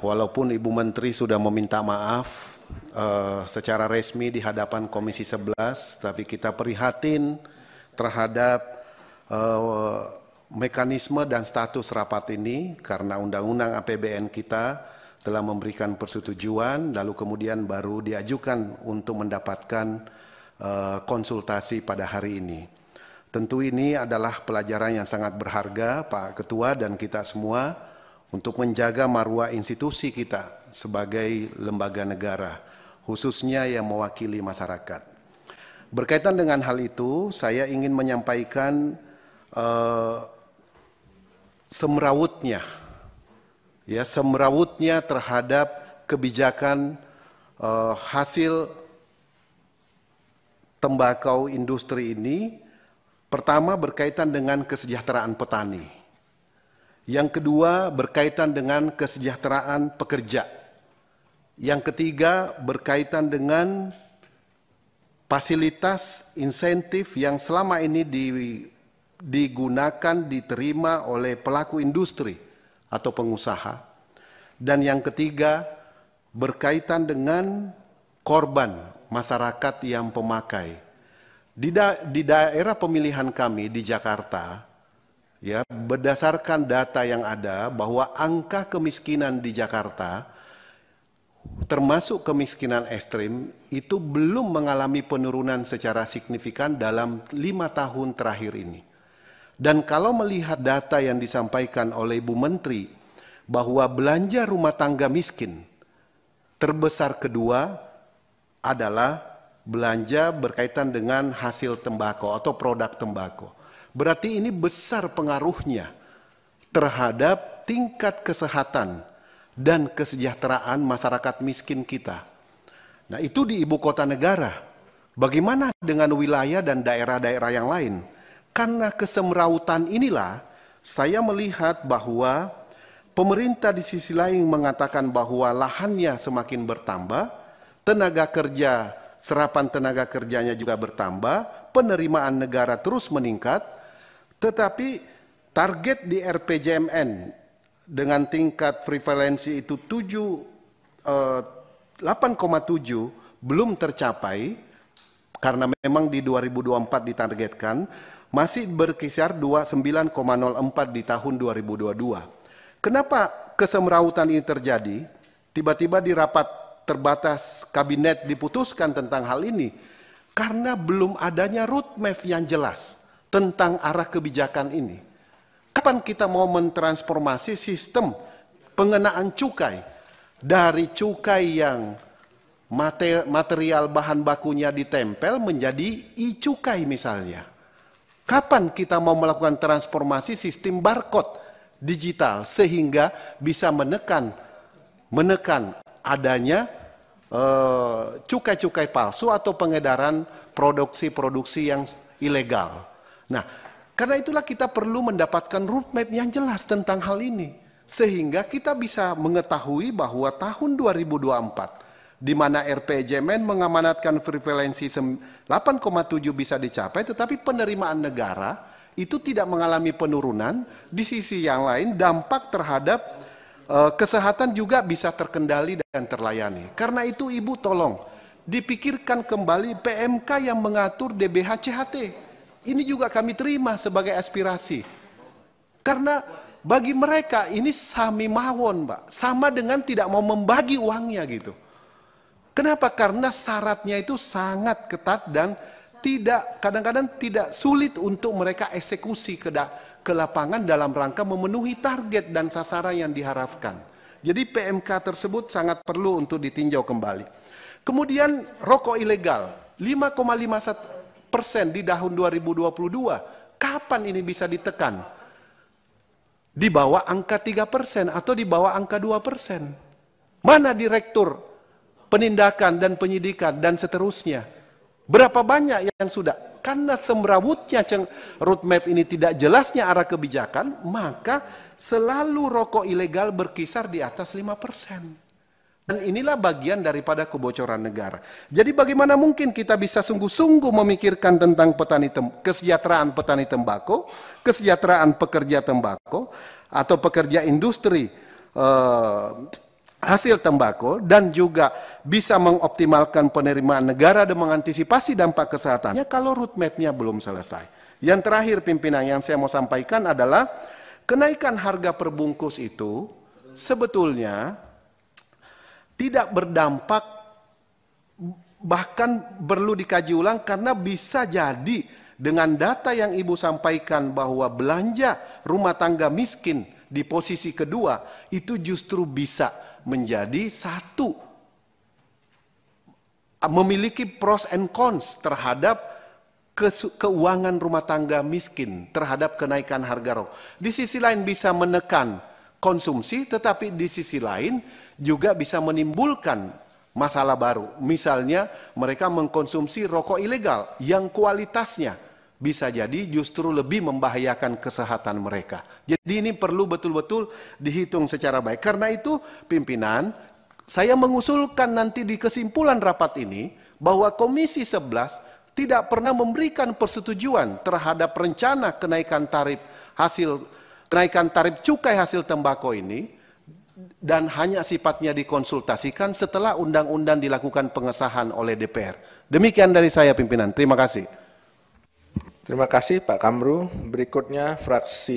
Walaupun Ibu Menteri sudah meminta maaf uh, secara resmi di hadapan Komisi 11, tapi kita prihatin terhadap uh, mekanisme dan status rapat ini karena Undang-Undang APBN kita telah memberikan persetujuan, lalu kemudian baru diajukan untuk mendapatkan uh, konsultasi pada hari ini. Tentu ini adalah pelajaran yang sangat berharga, Pak Ketua dan kita semua untuk menjaga marwah institusi kita sebagai lembaga negara, khususnya yang mewakili masyarakat. Berkaitan dengan hal itu, saya ingin menyampaikan eh, semrawutnya, ya semrawutnya terhadap kebijakan eh, hasil tembakau industri ini. Pertama berkaitan dengan kesejahteraan petani yang kedua berkaitan dengan kesejahteraan pekerja. Yang ketiga berkaitan dengan fasilitas insentif yang selama ini digunakan diterima oleh pelaku industri atau pengusaha. Dan yang ketiga berkaitan dengan korban masyarakat yang pemakai. di daerah pemilihan kami di Jakarta, ya berdasarkan data yang ada bahwa angka kemiskinan di Jakarta termasuk kemiskinan ekstrim itu belum mengalami penurunan secara signifikan dalam lima tahun terakhir ini. Dan kalau melihat data yang disampaikan oleh Ibu Menteri bahwa belanja rumah tangga miskin terbesar kedua adalah belanja berkaitan dengan hasil tembakau atau produk tembakau. Berarti ini besar pengaruhnya terhadap tingkat kesehatan dan kesejahteraan masyarakat miskin kita. Nah, itu di ibu kota negara. Bagaimana dengan wilayah dan daerah-daerah yang lain? Karena kesemrautan inilah saya melihat bahwa pemerintah di sisi lain mengatakan bahwa lahannya semakin bertambah, tenaga kerja, serapan tenaga kerjanya juga bertambah, penerimaan negara terus meningkat, tetapi target di RPJMN dengan tingkat prevalensi itu 8,7 eh, belum tercapai karena memang di 2024 ditargetkan masih berkisar 29,04 di tahun 2022. Kenapa kesemrawutan ini terjadi? Tiba-tiba di rapat terbatas kabinet diputuskan tentang hal ini karena belum adanya roadmap yang jelas tentang arah kebijakan ini. Kapan kita mau mentransformasi sistem pengenaan cukai dari cukai yang material bahan bakunya ditempel menjadi e-cukai misalnya. Kapan kita mau melakukan transformasi sistem barcode digital sehingga bisa menekan menekan adanya eh, cukai-cukai uh, palsu atau pengedaran produksi-produksi yang ilegal. Nah, karena itulah kita perlu mendapatkan roadmap yang jelas tentang hal ini. Sehingga kita bisa mengetahui bahwa tahun 2024 di mana RPJMN mengamanatkan prevalensi 8,7 bisa dicapai tetapi penerimaan negara itu tidak mengalami penurunan di sisi yang lain dampak terhadap uh, kesehatan juga bisa terkendali dan terlayani karena itu ibu tolong dipikirkan kembali PMK yang mengatur DBH CHT ini juga kami terima sebagai aspirasi. Karena bagi mereka ini sami mawon, Pak. Sama dengan tidak mau membagi uangnya gitu. Kenapa? Karena syaratnya itu sangat ketat dan tidak kadang-kadang tidak sulit untuk mereka eksekusi ke, ke lapangan dalam rangka memenuhi target dan sasaran yang diharapkan. Jadi PMK tersebut sangat perlu untuk ditinjau kembali. Kemudian rokok ilegal 5,51 Persen di tahun 2022. Kapan ini bisa ditekan? Di bawah angka 3% atau di bawah angka 2%? Mana direktur penindakan dan penyidikan dan seterusnya? Berapa banyak yang sudah? Karena semrawutnya roadmap ini tidak jelasnya arah kebijakan, maka selalu rokok ilegal berkisar di atas 5%. Dan inilah bagian daripada kebocoran negara. Jadi bagaimana mungkin kita bisa sungguh-sungguh memikirkan tentang petani tem kesejahteraan petani tembakau, kesejahteraan pekerja tembakau, atau pekerja industri eh, hasil tembakau, dan juga bisa mengoptimalkan penerimaan negara dan mengantisipasi dampak kesehatannya kalau roadmapnya belum selesai. Yang terakhir pimpinan yang saya mau sampaikan adalah kenaikan harga perbungkus itu sebetulnya tidak berdampak bahkan perlu dikaji ulang karena bisa jadi dengan data yang Ibu sampaikan bahwa belanja rumah tangga miskin di posisi kedua itu justru bisa menjadi satu memiliki pros and cons terhadap keuangan rumah tangga miskin terhadap kenaikan harga rokok. Di sisi lain bisa menekan konsumsi tetapi di sisi lain juga bisa menimbulkan masalah baru. Misalnya mereka mengkonsumsi rokok ilegal yang kualitasnya bisa jadi justru lebih membahayakan kesehatan mereka. Jadi ini perlu betul-betul dihitung secara baik. Karena itu pimpinan, saya mengusulkan nanti di kesimpulan rapat ini bahwa Komisi 11 tidak pernah memberikan persetujuan terhadap rencana kenaikan tarif hasil kenaikan tarif cukai hasil tembakau ini dan hanya sifatnya dikonsultasikan setelah undang-undang dilakukan pengesahan oleh DPR. Demikian dari saya pimpinan. Terima kasih. Terima kasih Pak Kamru. Berikutnya fraksi